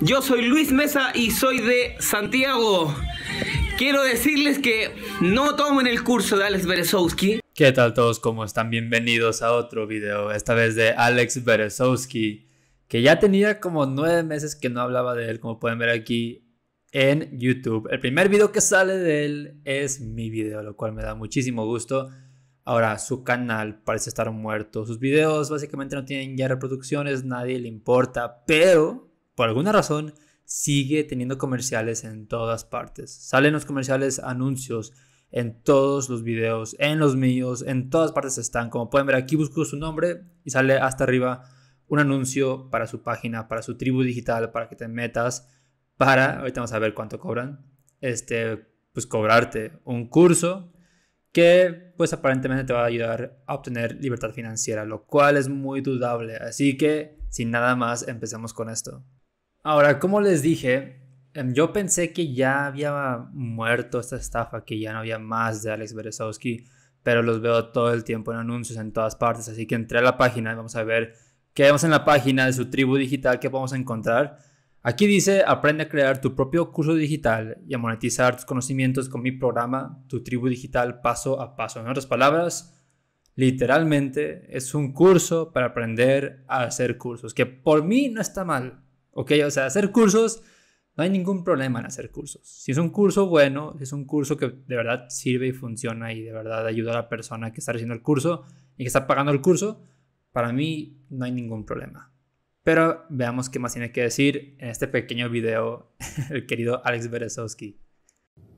Yo soy Luis Mesa y soy de Santiago. Quiero decirles que no tomen el curso de Alex Berezowski. ¿Qué tal todos? ¿Cómo están? Bienvenidos a otro video, esta vez de Alex Berezowski, que ya tenía como nueve meses que no hablaba de él, como pueden ver aquí en YouTube. El primer video que sale de él es mi video, lo cual me da muchísimo gusto. Ahora, su canal parece estar muerto. Sus videos básicamente no tienen ya reproducciones, nadie le importa, pero por alguna razón, sigue teniendo comerciales en todas partes. Salen los comerciales, anuncios en todos los videos, en los míos, en todas partes están. Como pueden ver aquí busco su nombre y sale hasta arriba un anuncio para su página, para su tribu digital, para que te metas, para, ahorita vamos a ver cuánto cobran, este, pues cobrarte un curso que pues aparentemente te va a ayudar a obtener libertad financiera, lo cual es muy dudable. Así que sin nada más empecemos con esto. Ahora, como les dije, em, yo pensé que ya había muerto esta estafa, que ya no había más de Alex Berezowski, pero los veo todo el tiempo en anuncios en todas partes, así que entré a la página y vamos a ver qué vemos en la página de su tribu digital, qué a encontrar. Aquí dice, aprende a crear tu propio curso digital y a monetizar tus conocimientos con mi programa, tu tribu digital paso a paso. En otras palabras, literalmente es un curso para aprender a hacer cursos, que por mí no está mal. ¿Ok? O sea, hacer cursos, no hay ningún problema en hacer cursos. Si es un curso bueno, si es un curso que de verdad sirve y funciona y de verdad ayuda a la persona que está haciendo el curso y que está pagando el curso, para mí no hay ningún problema. Pero veamos qué más tiene que decir en este pequeño video el querido Alex Berezowski.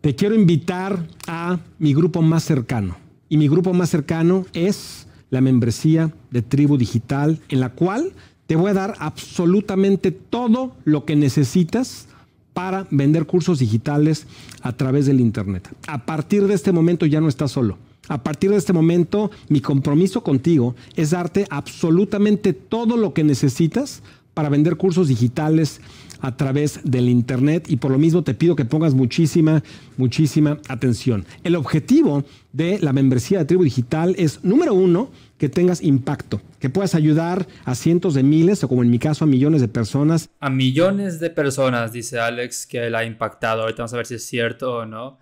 Te quiero invitar a mi grupo más cercano. Y mi grupo más cercano es la membresía de Tribu Digital, en la cual te voy a dar absolutamente todo lo que necesitas para vender cursos digitales a través del Internet. A partir de este momento ya no estás solo. A partir de este momento, mi compromiso contigo es darte absolutamente todo lo que necesitas para vender cursos digitales a través del Internet y por lo mismo te pido que pongas muchísima, muchísima atención. El objetivo de la membresía de Tribu Digital es, número uno, que tengas impacto que puedas ayudar a cientos de miles o como en mi caso a millones de personas. A millones de personas, dice Alex, que la ha impactado. Ahorita vamos a ver si es cierto o no.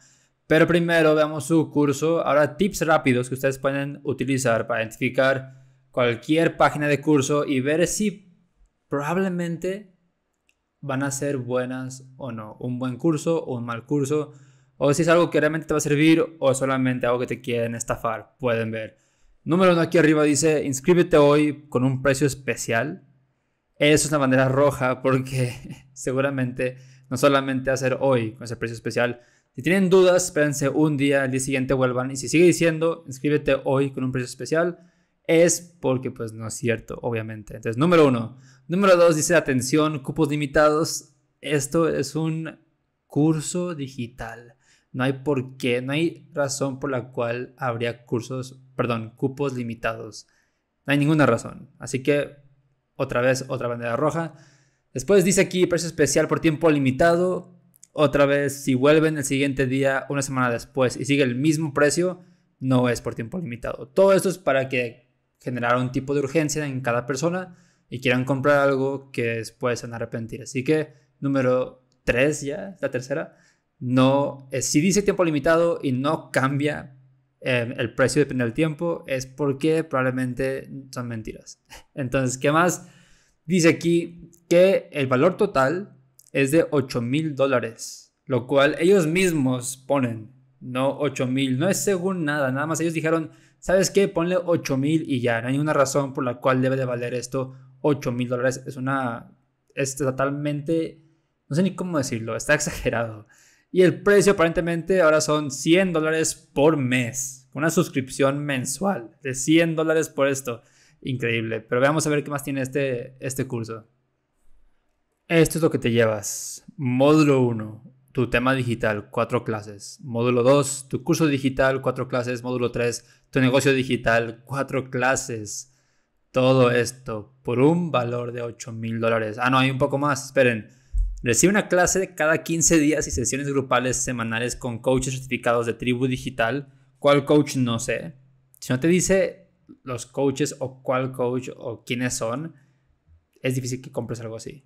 Pero primero veamos su curso. Ahora tips rápidos que ustedes pueden utilizar para identificar cualquier página de curso y ver si probablemente van a ser buenas o no. Un buen curso o un mal curso. O si es algo que realmente te va a servir o solamente algo que te quieren estafar. Pueden ver. Número uno aquí arriba dice, inscríbete hoy con un precio especial. Eso es una bandera roja porque seguramente no solamente hacer hoy con ese precio especial. Si tienen dudas, espérense un día, al día siguiente vuelvan. Y si sigue diciendo, inscríbete hoy con un precio especial, es porque pues no es cierto, obviamente. Entonces, número uno. Número dos dice, atención, cupos limitados. Esto es un curso digital. No hay por qué, no hay razón por la cual habría cursos perdón, cupos limitados. No hay ninguna razón. Así que otra vez otra bandera roja. Después dice aquí precio especial por tiempo limitado. Otra vez, si vuelven el siguiente día, una semana después, y sigue el mismo precio, no es por tiempo limitado. Todo esto es para que generara un tipo de urgencia en cada persona y quieran comprar algo que después se van a arrepentir. Así que número 3 ya, la tercera, no, eh, si dice tiempo limitado y no cambia, el precio depende del tiempo, es porque probablemente son mentiras. Entonces, ¿qué más? Dice aquí que el valor total es de 8 mil dólares, lo cual ellos mismos ponen, no 8 mil, no es según nada, nada más ellos dijeron, ¿sabes qué? Ponle 8 mil y ya, no hay una razón por la cual debe de valer esto 8 mil dólares, es una, es totalmente, no sé ni cómo decirlo, está exagerado. Y el precio aparentemente ahora son 100 dólares por mes. Una suscripción mensual de 100 dólares por esto. Increíble. Pero veamos a ver qué más tiene este, este curso. Esto es lo que te llevas. Módulo 1, tu tema digital, cuatro clases. Módulo 2, tu curso digital, cuatro clases. Módulo 3, tu negocio digital, cuatro clases. Todo esto por un valor de 8 mil dólares. Ah, no, hay un poco más. Esperen. Recibe una clase cada 15 días y sesiones grupales semanales con coaches certificados de tribu digital. ¿Cuál coach? No sé. Si no te dice los coaches o cuál coach o quiénes son, es difícil que compres algo así.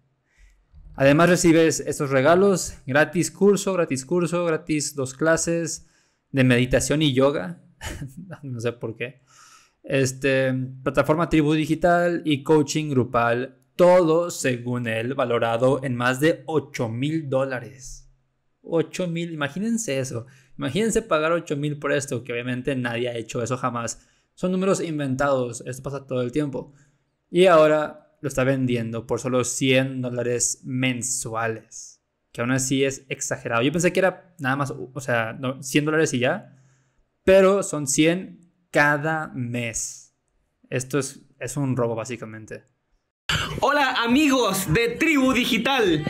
Además recibes estos regalos, gratis curso, gratis curso, gratis dos clases de meditación y yoga. no sé por qué. Este, plataforma tribu digital y coaching grupal todo según él valorado en más de 8 mil dólares. 8 mil, imagínense eso, imagínense pagar 8 mil por esto, que obviamente nadie ha hecho eso jamás. Son números inventados, esto pasa todo el tiempo. Y ahora lo está vendiendo por solo 100 dólares mensuales, que aún así es exagerado. Yo pensé que era nada más, o sea, 100 dólares y ya, pero son 100 cada mes. Esto es, es un robo básicamente. Hola amigos de Tribu Digital.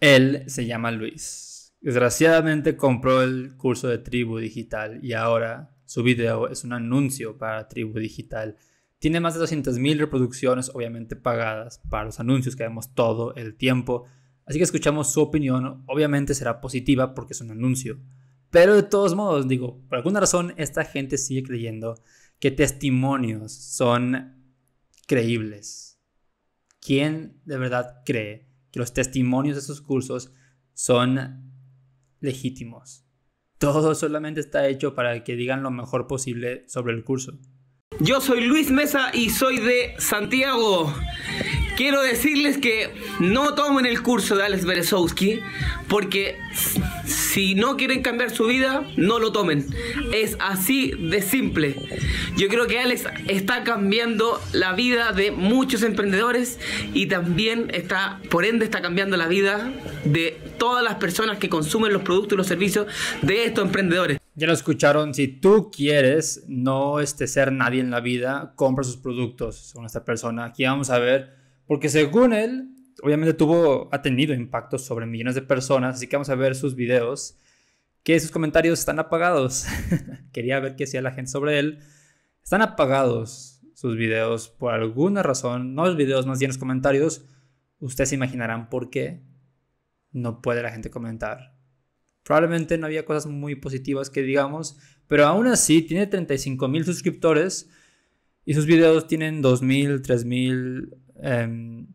Él se llama Luis. Desgraciadamente compró el curso de Tribu Digital y ahora su video es un anuncio para Tribu Digital. Tiene más de 200.000 reproducciones obviamente pagadas para los anuncios que vemos todo el tiempo. Así que escuchamos su opinión, obviamente será positiva porque es un anuncio. Pero de todos modos, digo, por alguna razón esta gente sigue creyendo que testimonios son creíbles quién de verdad cree que los testimonios de esos cursos son legítimos. Todo solamente está hecho para que digan lo mejor posible sobre el curso. Yo soy Luis Mesa y soy de Santiago quiero decirles que no tomen el curso de Alex Berezowski, porque si no quieren cambiar su vida, no lo tomen. Es así de simple. Yo creo que Alex está cambiando la vida de muchos emprendedores y también está, por ende, está cambiando la vida de todas las personas que consumen los productos y los servicios de estos emprendedores. Ya lo escucharon, si tú quieres no este, ser nadie en la vida, compra sus productos, con esta persona. Aquí vamos a ver porque según él, obviamente tuvo, ha tenido impactos sobre millones de personas, así que vamos a ver sus videos, que sus comentarios están apagados. Quería ver qué hacía la gente sobre él. Están apagados sus videos por alguna razón, no los videos, más bien los comentarios. Ustedes se imaginarán por qué no puede la gente comentar. Probablemente no había cosas muy positivas que digamos, pero aún así tiene 35 mil suscriptores y sus videos tienen 2 mil, 3 mil, Em,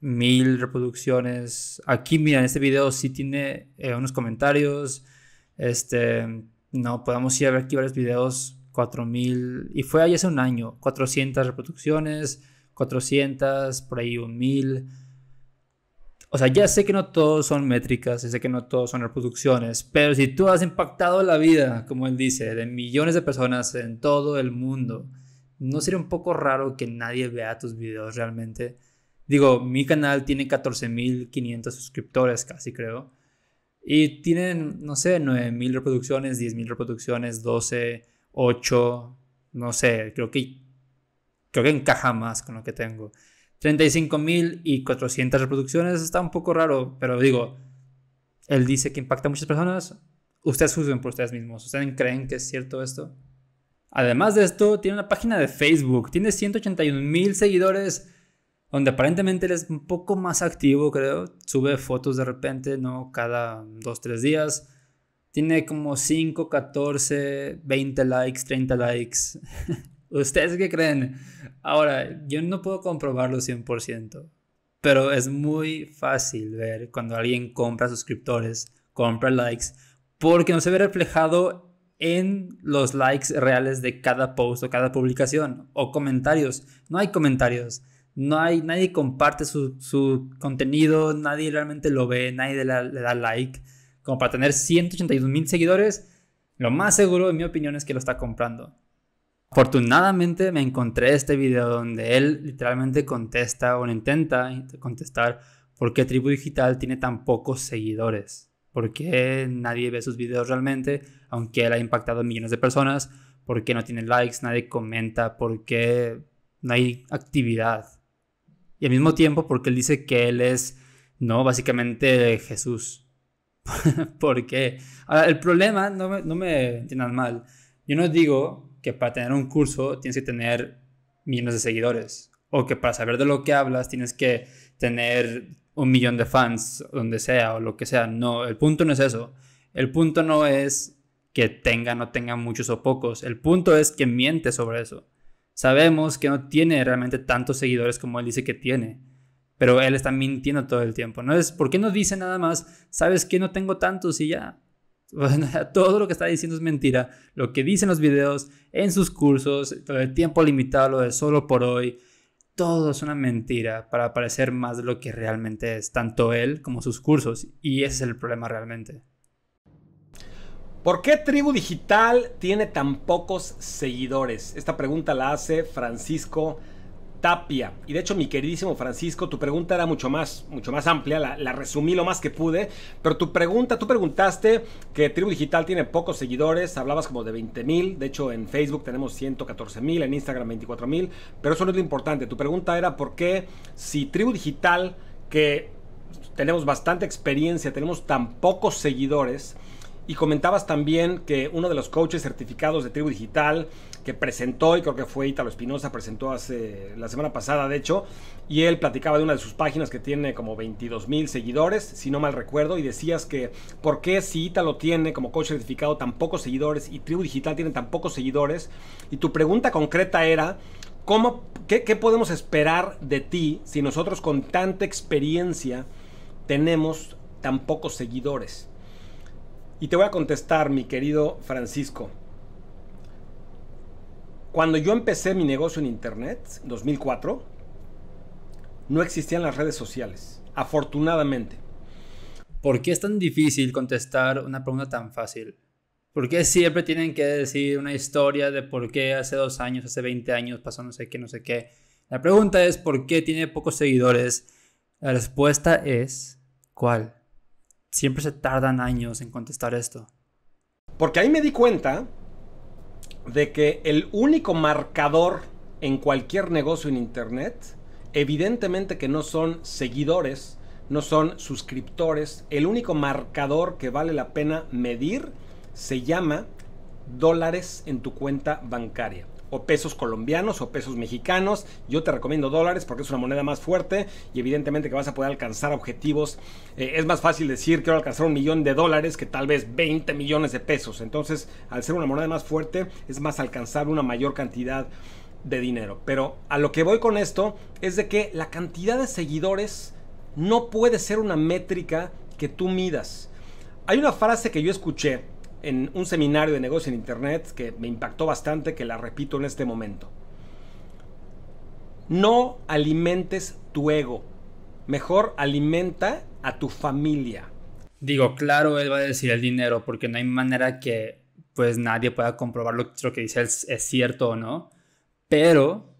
mil reproducciones. Aquí, mira, en este video sí tiene eh, unos comentarios. Este, no, podemos ir a ver aquí varios videos. 4000, y fue ahí hace un año, 400 reproducciones, 400, por ahí un mil O sea, ya sé que no todos son métricas, ya sé que no todos son reproducciones, pero si tú has impactado la vida, como él dice, de millones de personas en todo el mundo, ¿no sería un poco raro que nadie vea tus videos realmente? Digo, mi canal tiene 14.500 suscriptores casi creo. Y tienen, no sé, 9.000 reproducciones, 10.000 reproducciones, 12, 8, no sé, creo que, creo que encaja más con lo que tengo. 35.000 y 400 reproducciones está un poco raro, pero digo, él dice que impacta a muchas personas. Ustedes juzguen por ustedes mismos. ¿Ustedes creen que es cierto esto? Además de esto, tiene una página de Facebook, tiene 181 mil seguidores, donde aparentemente él es un poco más activo, creo. Sube fotos de repente, ¿no? Cada dos, tres días. Tiene como 5, 14, 20 likes, 30 likes. ¿Ustedes qué creen? Ahora, yo no puedo comprobarlo 100%, pero es muy fácil ver cuando alguien compra suscriptores, compra likes, porque no se ve reflejado en los likes reales de cada post o cada publicación o comentarios. No hay comentarios. No hay, nadie comparte su, contenido, nadie realmente lo ve, nadie le, da, like. Como para tener 182 mil seguidores, lo más seguro, en mi opinión, es que lo está comprando. Afortunadamente me encontré este video donde él literalmente contesta o intenta contestar por qué Tribu Digital tiene tan pocos seguidores qué nadie ve sus videos realmente, aunque él ha impactado a millones de personas, porque no tiene likes, nadie comenta, porque no hay actividad. Y al mismo tiempo, porque él dice que él es, no, básicamente Jesús. ¿Por qué? Ahora, el problema, no me, no me entiendan mal, yo no digo que para tener un curso tienes que tener millones de seguidores, o que para saber de lo que hablas tienes que tener un millón de fans, donde sea o lo que sea. No, el punto no es eso. El punto no es que tenga... No tenga muchos o pocos. El punto es que miente sobre eso. Sabemos que no tiene realmente tantos seguidores como él dice que tiene. Pero él está mintiendo todo el tiempo. No es, ¿por qué no dice nada más? Sabes que no tengo tantos y ya. todo lo que está diciendo es mentira. Lo que dicen los videos, en sus cursos, el tiempo limitado, lo de solo por hoy, todo es una mentira para parecer más de lo que realmente es, tanto él como sus cursos, y ese es el problema realmente. ¿Por qué Tribu Digital tiene tan pocos seguidores? Esta pregunta la hace Francisco Tapia. Y de hecho, mi queridísimo Francisco, tu pregunta era mucho más, mucho más amplia, la, resumí lo más que pude, pero tu pregunta, tú preguntaste que Tribu Digital tiene pocos seguidores, hablabas como de 20 mil, de hecho en Facebook tenemos 114 mil, en Instagram 24 mil, pero eso no es lo importante, tu pregunta era por qué si Tribu Digital, que tenemos bastante experiencia, tenemos tan pocos seguidores, y comentabas también que uno de los coaches certificados de Tribu Digital que presentó, y creo que fue Italo Espinosa, presentó hace la semana pasada, de hecho, y él platicaba de una de sus páginas que tiene como 22 mil seguidores, si no mal recuerdo, y decías que por qué si Italo tiene como coach certificado tan pocos seguidores y Tribu Digital tiene tan pocos seguidores, y tu pregunta concreta era, ¿cómo, qué podemos esperar de ti si nosotros con tanta experiencia tenemos tan pocos seguidores? Y te voy a contestar, mi querido Francisco. Cuando yo empecé mi negocio en Internet, en 2004, no existían las redes sociales, afortunadamente. ¿Por qué es tan difícil contestar una pregunta tan fácil? ¿Por qué siempre tienen que decir una historia de por qué hace dos años, hace 20 años pasó no sé qué, no sé qué? La pregunta es ¿por qué tiene pocos seguidores? La respuesta es ¿cuál? siempre se tardan años en contestar esto. Porque ahí me di cuenta de que el único marcador en cualquier negocio en Internet, evidentemente que no son seguidores, no son suscriptores, el único marcador que vale la pena medir se llama dólares en tu cuenta bancaria o pesos colombianos o pesos mexicanos. Yo te recomiendo dólares porque es una moneda más fuerte y evidentemente que vas a poder alcanzar objetivos. Eh, es más fácil decir quiero alcanzar un millón de dólares que tal vez 20 millones de pesos. Entonces, al ser una moneda más fuerte, es más alcanzar una mayor cantidad de dinero. Pero a lo que voy con esto es de que la cantidad de seguidores no puede ser una métrica que tú midas. Hay una frase que yo escuché en un seminario de negocio en Internet que me impactó bastante, que la repito en este momento. No alimentes tu ego, mejor alimenta a tu familia. Digo, claro, él va a decir el dinero, porque no hay manera que pues nadie pueda comprobar lo, que dice es, es cierto o no, pero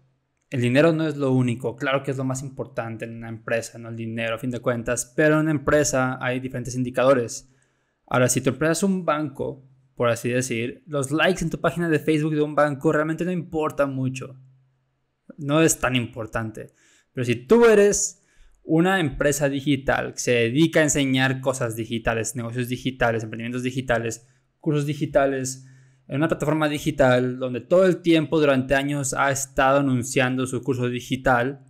el dinero no es lo único, claro que es lo más importante en una empresa, no el dinero a fin de cuentas, pero en una empresa hay diferentes indicadores Ahora, si empresa es un banco, por así decir, los likes en tu página de Facebook de un banco realmente no importan mucho. No es tan importante. Pero si tú eres una empresa digital que se dedica a enseñar cosas digitales, negocios digitales, emprendimientos digitales, cursos digitales, en una plataforma digital donde todo el tiempo durante años ha estado anunciando su curso digital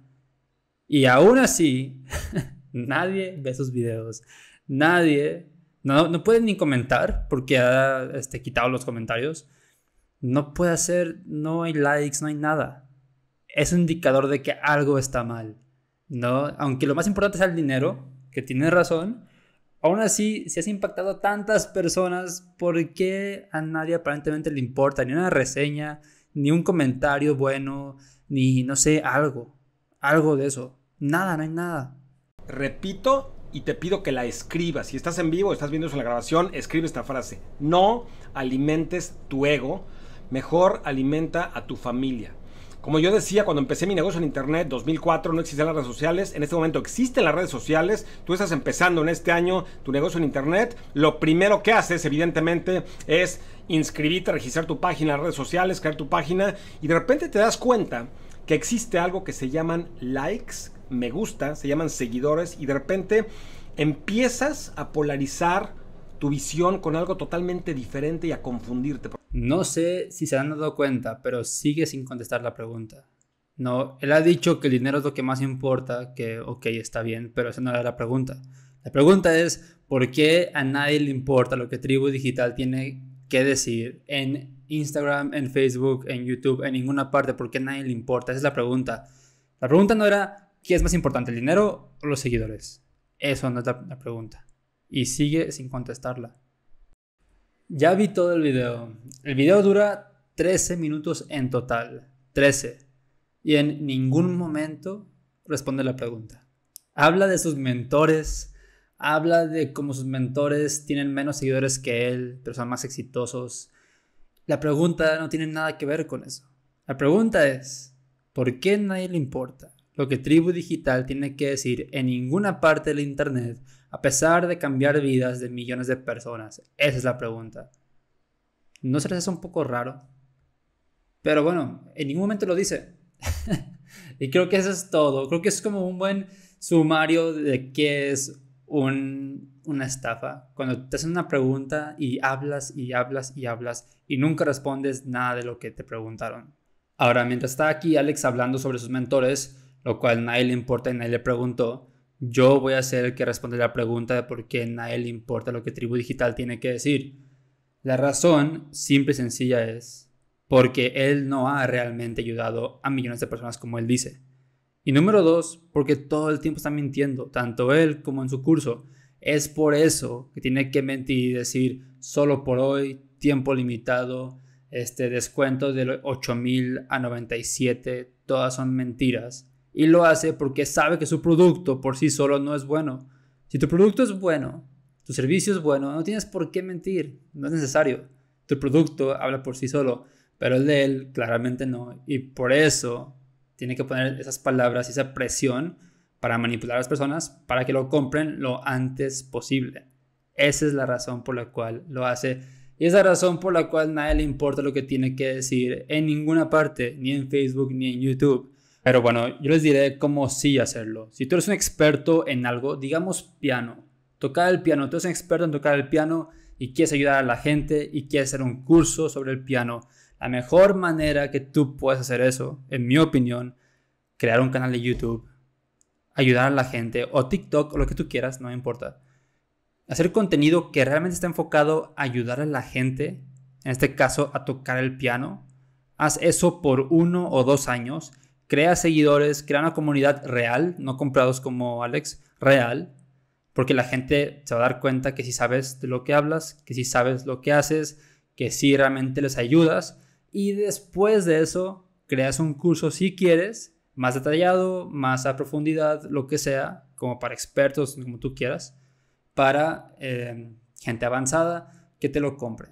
y aún así nadie ve sus videos, nadie no, no puede ni comentar porque ha este, quitado los comentarios. No puede hacer, no hay likes, no hay nada. Es un indicador de que algo está mal. ¿no? Aunque lo más importante es el dinero, que tiene razón, aún así, si has impactado a tantas personas, ¿por qué a nadie aparentemente le importa? Ni una reseña, ni un comentario bueno, ni no sé, algo. Algo de eso. Nada, no hay nada. Repito y te pido que la escribas. Si estás en vivo, estás viendo eso en la grabación, escribe esta frase. No alimentes tu ego, mejor alimenta a tu familia. Como yo decía, cuando empecé mi negocio en Internet, 2004, no existían las redes sociales. En este momento existen las redes sociales. Tú estás empezando en este año tu negocio en Internet. Lo primero que haces, evidentemente, es inscribirte, registrar tu página en las redes sociales, crear tu página. Y de repente te das cuenta que existe algo que se llaman likes, me gusta, se llaman seguidores y de repente empiezas a polarizar tu visión con algo totalmente diferente y a confundirte. No sé si se han dado cuenta, pero sigue sin contestar la pregunta. No, él ha dicho que el dinero es lo que más importa, que ok, está bien, pero esa no era la pregunta. La pregunta es, ¿por qué a nadie le importa lo que Tribu Digital tiene que decir en Instagram, en Facebook, en YouTube, en ninguna parte? ¿Por qué a nadie le importa? Esa es la pregunta. La pregunta no era ¿Qué es más importante, el dinero o los seguidores? Eso no es la, pregunta. Y sigue sin contestarla. Ya vi todo el video. El video dura 13 minutos en total. 13. Y en ningún momento responde la pregunta. Habla de sus mentores, habla de cómo sus mentores tienen menos seguidores que él, pero son más exitosos. La pregunta no tiene nada que ver con eso. La pregunta es, ¿por qué nadie le importa? lo que Tribu Digital tiene que decir en ninguna parte del Internet, a pesar de cambiar vidas de millones de personas? Esa es la pregunta. ¿No se les hace un poco raro? Pero bueno, en ningún momento lo dice. y creo que eso es todo. Creo que es como un buen sumario de qué es una estafa. Cuando te hacen una pregunta y hablas y hablas y hablas y nunca respondes nada de lo que te preguntaron. Ahora, mientras está aquí Alex hablando sobre sus mentores, lo cual nadie le importa y nadie le preguntó. Yo voy a ser el que responde la pregunta de por qué nadie le importa lo que Tribu Digital tiene que decir. La razón, simple y sencilla, es porque él no ha realmente ayudado a millones de personas como él dice. Y número dos, porque todo el tiempo está mintiendo, tanto él como en su curso. Es por eso que tiene que mentir y decir solo por hoy, tiempo limitado, este descuento de 8000 a 97, todas son mentiras y lo hace porque sabe que su producto por sí solo no es bueno. Si tu producto es bueno, tu servicio es bueno, no tienes por qué mentir, no es necesario. Tu producto habla por sí solo, pero el de él claramente no. Y por eso tiene que poner esas palabras y esa presión para manipular a las personas para que lo compren lo antes posible. Esa es la razón por la cual lo hace. Y es la razón por la cual nadie le importa lo que tiene que decir en ninguna parte, ni en Facebook, ni en YouTube. Pero bueno, yo les diré cómo sí hacerlo. Si tú eres un experto en algo, digamos piano, tocar el piano, tú eres un experto en tocar el piano y quieres ayudar a la gente y quieres hacer un curso sobre el piano, la mejor manera que tú puedes hacer eso, en mi opinión, crear un canal de YouTube, ayudar a la gente o TikTok o lo que tú quieras, no me importa. Hacer contenido que realmente está enfocado a ayudar a la gente, en este caso a tocar el piano. Haz eso por uno o dos años crea seguidores, crea una comunidad real, no comprados como Alex, real, porque la gente se va a dar cuenta que si sabes de lo que hablas, que si sabes lo que haces, que si realmente les ayudas y después de eso creas un curso si quieres, más detallado, más a profundidad, lo que sea, como para expertos, como tú quieras, para em, gente avanzada que te lo compre.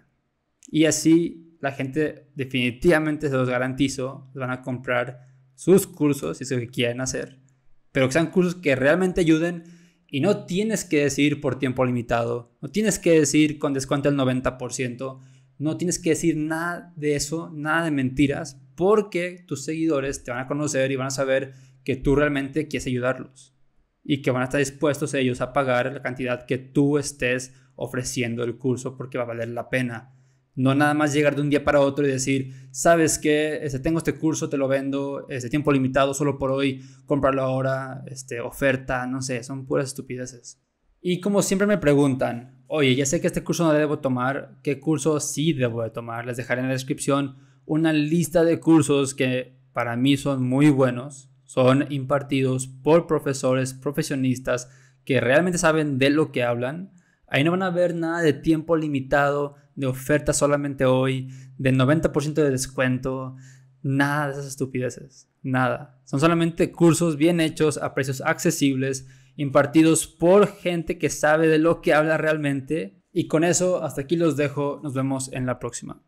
Y así la gente definitivamente se los garantizo, van a comprar sus cursos, y eso que quieren hacer, pero que sean cursos que realmente ayuden y no tienes que decir por tiempo limitado, no tienes que decir con descuento El 90%, no tienes que decir nada de eso, nada de mentiras, porque tus seguidores te van a conocer y van a saber que tú realmente quieres ayudarlos y que van a estar dispuestos ellos a pagar la cantidad que tú estés ofreciendo el curso porque va a valer la pena. No nada más llegar de un día para otro y decir, sabes que este, tengo este curso, te lo vendo, este tiempo limitado, solo por hoy, comprarlo ahora, este, oferta, no sé, son puras estupideces. Y como siempre me preguntan, oye, ya sé que este curso no debo tomar, ¿qué curso sí debo de tomar? Les dejaré en la descripción una lista de cursos que para mí son muy buenos, son impartidos por profesores profesionistas que realmente saben de lo que hablan. Ahí no van a ver nada de tiempo limitado, de oferta solamente hoy, de 90% de descuento, nada de esas estupideces, nada. Son solamente cursos bien hechos a precios accesibles, impartidos por gente que sabe de lo que habla realmente. Y con eso, hasta aquí los dejo, nos vemos en la próxima.